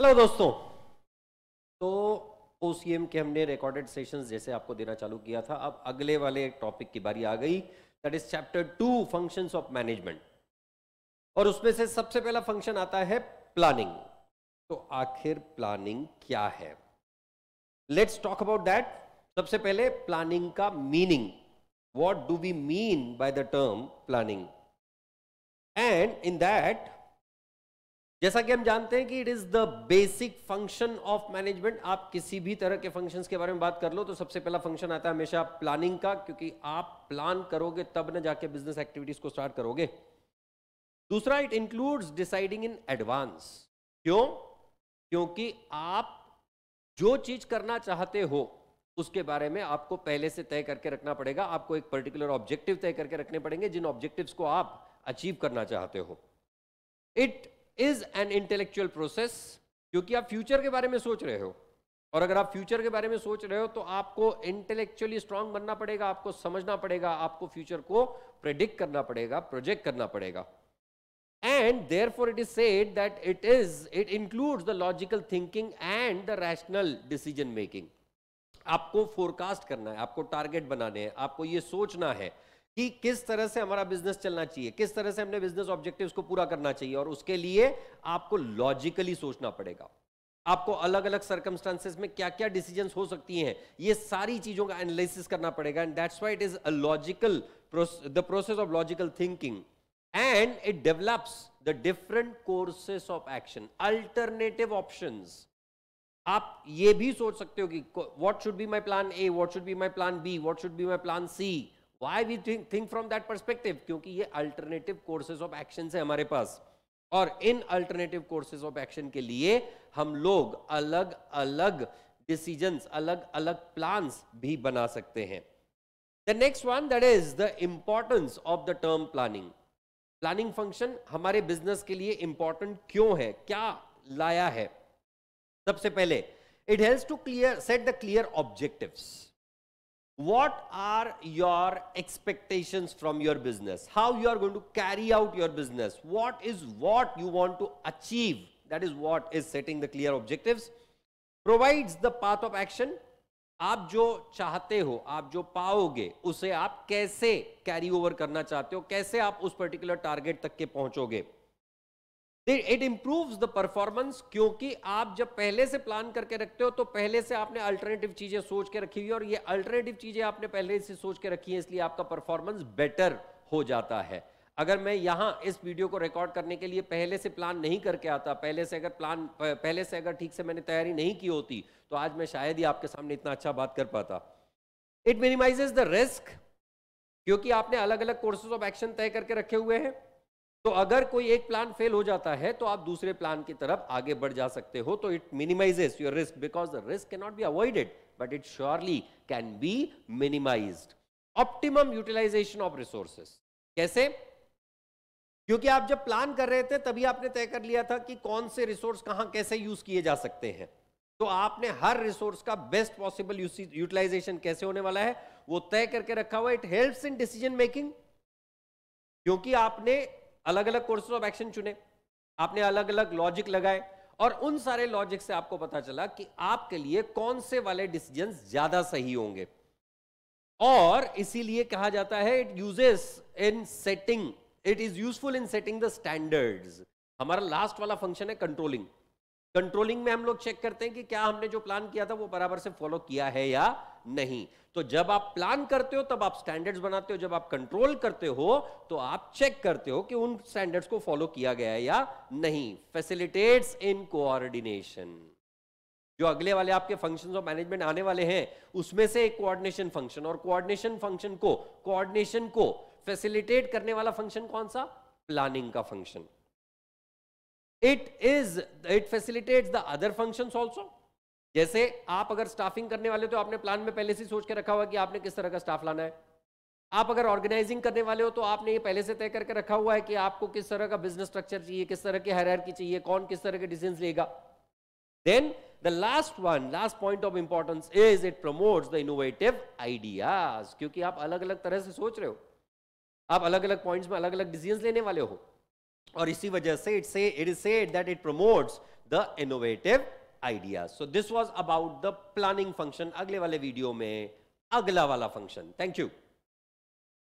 hello दोस्तों तो ओ के हमने रिकॉर्डेड सेशन जैसे आपको देना चालू किया था अब अगले वाले टॉपिक की बारी आ गई that is chapter two functions of management और उसमें से सबसे पहला फंक्शन आता है प्लानिंग तो आखिर प्लानिंग क्या है लेट्स टॉक अबाउट दैट सबसे पहले प्लानिंग का meaning what do we mean by the term planning and in that जैसा कि हम जानते हैं कि it is the basic function of management आप किसी भी तरह के फंक्शन के बारे में बात कर लो तो सबसे पहला फंक्शन आता है हमेशा प्लानिंग का क्योंकि आप प्लान करोगे तब ना जाके बिजनेस एक्टिविटीज को स्टार्ट करोगे दूसरा it includes deciding in advance क्यों क्योंकि आप जो चीज करना चाहते हो उसके बारे में आपको पहले से तय करके रखना पड़ेगा आपको एक पर्टिकुलर ऑब्जेक्टिव तय करके रखने पड़ेंगे जिन ऑब्जेक्टिव्स को आप अचीव करना चाहते हो it is an intellectual process क्योंकि आप फ्यूचर के बारे में सोच रहे हो और अगर आप फ्यूचर के बारे में सोच रहे हो तो आपको इंटेलेक्चुअली स्ट्रांग बनना पड़ेगा आपको समझना पड़ेगा आपको फ्यूचर को प्रेडिक्ट करना पड़ेगा प्रोजेक्ट करना पड़ेगा therefore it is said that it is it includes the logical thinking and the rational decision making आपको फोरकास्ट करना है आपको टारगेट बनाने हैं आपको ये सोचना है कि किस तरह से हमारा बिजनेस चलना चाहिए किस तरह से हमने बिजनेस ऑब्जेक्टिव्स को पूरा करना चाहिए और उसके लिए आपको लॉजिकली सोचना पड़ेगा आपको अलग अलग सर्कमस्टांसेस में क्या क्या डिसीजन हो सकती हैं ये सारी चीजों का एनालिसिस करना पड़ेगा and that's it is a logical the process of logical thinking and it develops the different courses of action alternative option आप ये भी सोच सकते हो कि what should be my plan A what should be my plan B what should be my plan C why we think from that perspective क्योंकि ये alternative courses of action है हमारे पास और इन अल्टरनेटिव कोर्सेज ऑफ एक्शन के लिए हम लोग अलग अलग डिसीजंस अलग अलग प्लान्स भी बना सकते हैं the next one that is the importance of the term planning planning function हमारे बिजनेस के लिए इंपॉर्टेंट क्यों है क्या लाया है सबसे पहले it helps to clear set the clear objectives what are your expectations from your business how you are going to carry out your business what is what you want to achieve that is what is setting the clear objectives provides the path of action आप जो चाहते हो आप जो पाओगे उसे आप कैसे कैरी ओवर करना चाहते हो कैसे आप उस पर्टिकुलर टारगेट तक के पहुंचोगे इट इंप्रूव्स द परफॉर्मेंस क्योंकि आप जब पहले से प्लान करके रखते हो तो पहले से आपने अल्टरनेटिव चीजें सोच के रखी हुई और ये अल्टरनेटिव चीजें आपने पहले से सोच के रखी है इसलिए आपका परफॉर्मेंस बेटर हो जाता है अगर मैं यहां इस वीडियो को रिकॉर्ड करने के लिए पहले से प्लान नहीं करके आता पहले से अगर प्लान पहले से अगर ठीक से मैंने तैयारी नहीं की होती तो आज मैं शायद ही आपके सामने इतना अच्छा बात कर पाता इट मिनिमाइजेज द रिस्क क्योंकि आपने अलग अलग कोर्सेज ऑफ एक्शन तय करके रखे हुए हैं तो अगर कोई एक प्लान फेल हो जाता है तो आप दूसरे प्लान की तरफ आगे बढ़ जा सकते हो तो it minimises your risk because the risk can not be avoided but it surely can be minimise optimum utilisation of resources कैसे क्योंकि आप जब प्लान कर रहे थे तभी आपने तय कर लिया था कि कौन से रिसोर्स कहां कैसे यूज किए जा सकते हैं तो आपने हर रिसोर्स का बेस्ट पॉसिबल यूटिलाइजेशन कैसे होने वाला है वो तय करके रखा हुआ it helps in decision making क्योंकि आपने अलग अलग कोर्सेज ऑफ एक्शन चुने आपने अलग अलग लॉजिक लगाए और उन सारे लॉजिक से आपको पता चला कि आपके लिए कौन से वाले डिसीजन ज्यादा सही होंगे और इसीलिए कहा जाता है it uses in setting it is useful in setting the standards हमारा लास्ट वाला फंक्शन है कंट्रोलिंग कंट्रोलिंग में हम लोग चेक करते हैं कि क्या हमने जो प्लान किया था वो बराबर से फॉलो किया है या नहीं तो जब आप प्लान करते हो तब आप स्टैंडर्ड्स बनाते हो जब आप कंट्रोल करते हो तो आप चेक करते हो कि उन स्टैंडर्ड्स को फॉलो किया गया है या नहीं फैसिलिटेट्स इन कोऑर्डिनेशन जो अगले वाले आपके फंक्शन ऑफ मैनेजमेंट आने वाले हैं उसमें से एक कोऑर्डिनेशन फंक्शन और कोऑर्डिनेशन फंक्शन को कोऑर्डिनेशन को फैसिलिटेट करने वाला फंक्शन कौन सा प्लानिंग का function it is it facilitates the other functions also जैसे आप अगर स्टाफिंग करने वाले हो तो आपने प्लान में पहले से सोच के रखा हुआ कि आपने किस तरह का स्टाफ लाना है आप अगर ऑर्गेनाइजिंग करने वाले हो तो आपने ये पहले से तय करके रखा हुआ है कि आपको किस तरह का बिजनेस स्ट्रक्चर चाहिए किस तरह की की चाहिए कौन किस तरह के डिसीजन लेगा then the last one last point of importance is it promotes the innovative ideas क्योंकि आप अलग अलग तरह से सोच रहे हो आप अलग अलग पॉइंट्स में अलग अलग डिसीजन लेने वाले हो और इसी वजह से इट से it is said that it promotes the innovative idea so this was about the planning function अगले वाले वीडियो में अगला वाला फंक्शन थैंक यू